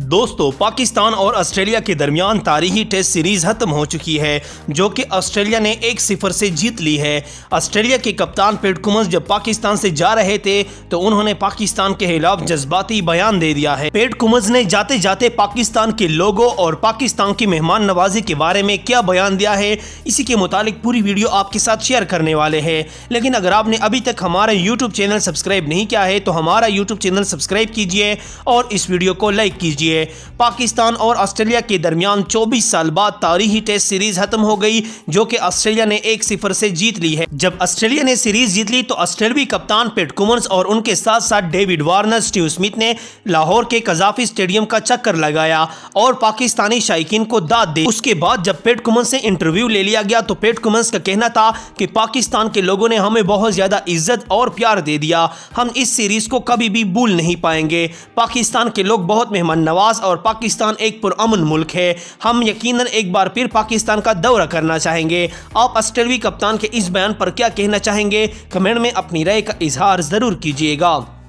दोस्तों पाकिस्तान और ऑस्ट्रेलिया के दरमियान तारीखी टेस्ट सीरीज खत्म हो चुकी है जो कि ऑस्ट्रेलिया ने एक सिफर से जीत ली है ऑस्ट्रेलिया के कप्तान पेट कुमस जब पाकिस्तान से जा रहे थे तो उन्होंने पाकिस्तान के खिलाफ जज्बाती बयान दे दिया है पेट कुमस ने जाते जाते पाकिस्तान के लोगों और पाकिस्तान की मेहमान नवाजी के बारे में क्या बयान दिया है इसी के मुतालिक पूरी वीडियो आपके साथ शेयर करने वाले हैं लेकिन अगर आपने अभी तक हमारा यूट्यूब चैनल सब्सक्राइब नहीं किया है तो हमारा यूट्यूब चैनल सब्सक्राइब कीजिए और इस वीडियो को लाइक कीजिए लीजिए पाकिस्तान और ऑस्ट्रेलिया के दरमियान 24 साल बाद तारीखी टेस्ट सीरीज खत्म हो गई जो कि ऑस्ट्रेलिया ने एक सिफर से जीत ली है जब ऑस्ट्रेलिया ने सीरीज जीत ली तो ऑस्ट्रेलवी कप्तान पेट कुमन्स और उनके साथ साथ डेविड वार्नर स्टीव स्मिथ ने लाहौर के कजाफी स्टेडियम का चक्कर लगाया और पाकिस्तानी शायकीन को दाद दी उसके बाद जब पेट कुमन्स से इंटरव्यू ले लिया गया तो पेट कुमन्स का कहना था कि पाकिस्तान के लोगों ने हमें बहुत ज़्यादा इज्जत और प्यार दे दिया हम इस सीरीज़ को कभी भी भूल नहीं पाएंगे पाकिस्तान के लोग बहुत मेहमान नवाज और पाकिस्तान एक पुरान मुल्क है हम यकीन एक बार फिर पाकिस्तान का दौरा करना चाहेंगे आप ऑस्ट्रेलवी कप्तान के इस बयान पर क्या कहना चाहेंगे कमेंट में अपनी राय का इजहार ज़रूर कीजिएगा